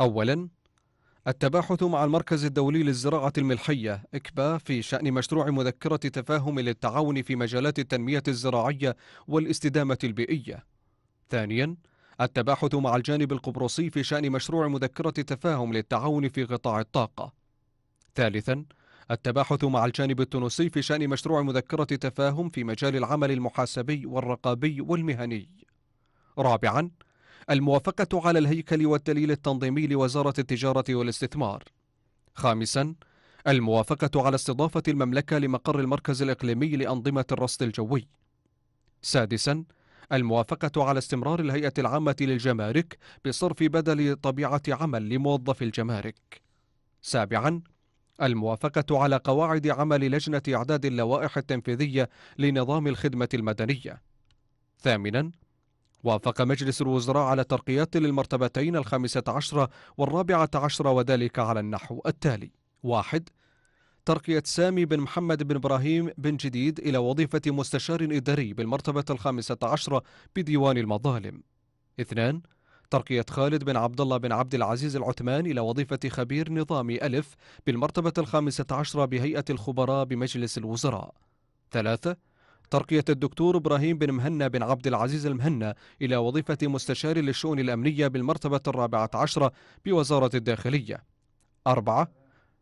أولا التباحث مع المركز الدولي للزراعة الملحية إكبا في شأن مشروع مذكرة تفاهم للتعاون في مجالات التنمية الزراعية والاستدامة البيئية ثانيا التباحث مع الجانب القبرصي في شأن مشروع مذكرة تفاهم للتعاون في قطاع الطاقة ثالثا التباحث مع الجانب التونسي في شأن مشروع مذكرة تفاهم في مجال العمل المحاسبي والرقابي والمهني رابعا الموافقة على الهيكل والدليل التنظيمي لوزارة التجارة والاستثمار خامسا الموافقة على استضافة المملكة لمقر المركز الإقليمي لأنظمة الرصد الجوي سادسا الموافقة على استمرار الهيئة العامة للجمارك بصرف بدل طبيعة عمل لموظف الجمارك سابعا الموافقة على قواعد عمل لجنة إعداد اللوائح التنفيذية لنظام الخدمة المدنية ثامنا وافق مجلس الوزراء على ترقيات للمرتبتين الخامسة عشرة والرابعة عشرة وذلك على النحو التالي واحد ترقية سامي بن محمد بن إبراهيم بن جديد إلى وظيفة مستشار إداري بالمرتبة الخامسة عشرة بديوان المظالم اثنان ترقية خالد بن عبد الله بن عبد العزيز العثمان إلى وظيفة خبير نظامي ألف بالمرتبة الخامسة عشرة بهيئة الخبراء بمجلس الوزراء ثلاثة ترقية الدكتور إبراهيم بن مهنا بن عبد العزيز المهنا إلى وظيفة مستشار للشؤون الأمنية بالمرتبة الرابعة عشرة بوزارة الداخلية أربعة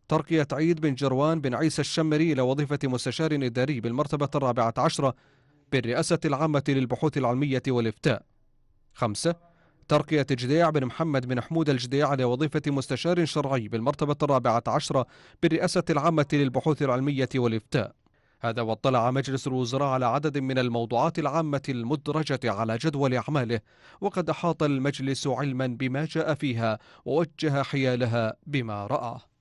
ترقية عيد بن جروان بن عيسى الشمري إلى وظيفة مستشار إداري بالمرتبة الرابعة عشرة بالرئاسة العامة للبحوث العلمية والإفتاء خمسة ترقية جديع بن محمد بن حمود الجديع وظيفة مستشار شرعي بالمرتبة الرابعة عشرة بالرئاسة العامة للبحوث العلمية والإفتاء هذا واطلع مجلس الوزراء على عدد من الموضوعات العامة المدرجة على جدول أعماله وقد أحاط المجلس علما بما جاء فيها ووجه حيالها بما رأى